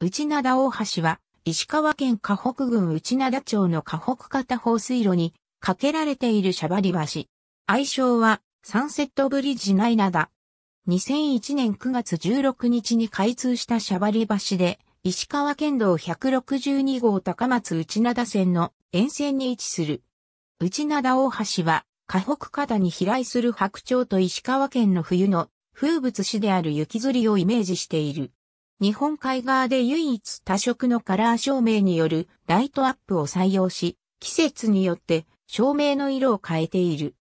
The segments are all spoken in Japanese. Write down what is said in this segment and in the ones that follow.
内灘大橋は、石川県河北郡内灘町の河北方放水路に架けられているシャバリ橋。愛称は、サンセットブリッジ内灘。2001年9月16日に開通したシャバリ橋で、石川県道162号高松内灘線の沿線に位置する。内灘大橋は、河北方に飛来する白鳥と石川県の冬の風物詩である雪釣りをイメージしている。日本海側で唯一多色のカラー照明によるライトアップを採用し、季節によって照明の色を変えている。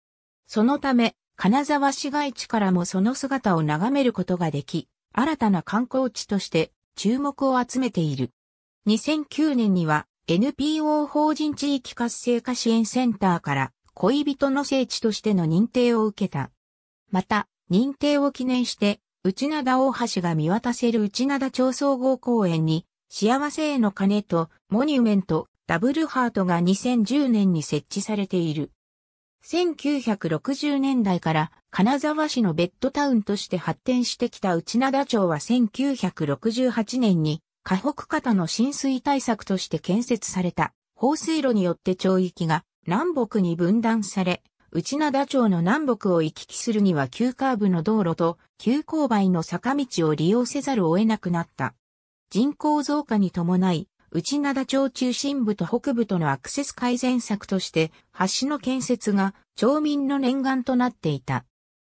そのため、金沢市街地からもその姿を眺めることができ、新たな観光地として注目を集めている。2009年には NPO 法人地域活性化支援センターから恋人の聖地としての認定を受けた。また、認定を記念して内灘大橋が見渡せる内灘町総合公園に、幸せへの鐘とモニュメント、ダブルハートが2010年に設置されている。1960年代から金沢市のベッドタウンとして発展してきた内灘町は1968年に河北方の浸水対策として建設された放水路によって町域が南北に分断され内灘町の南北を行き来するには急カーブの道路と急勾配の坂道を利用せざるを得なくなった。人口増加に伴い、内灘町中心部と北部とのアクセス改善策として橋の建設が町民の念願となっていた。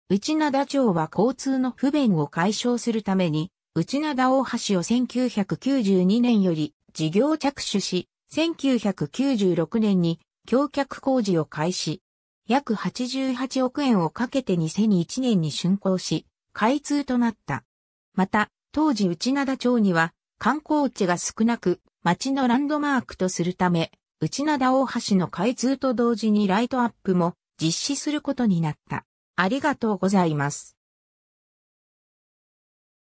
内灘町は交通の不便を解消するために、内灘大橋を1992年より事業着手し、1996年に橋脚工事を開始。約88億円をかけて2001年に竣工し、開通となった。また、当時内灘町には観光地が少なく、町のランドマークとするため、内灘大橋の開通と同時にライトアップも実施することになった。ありがとうございます。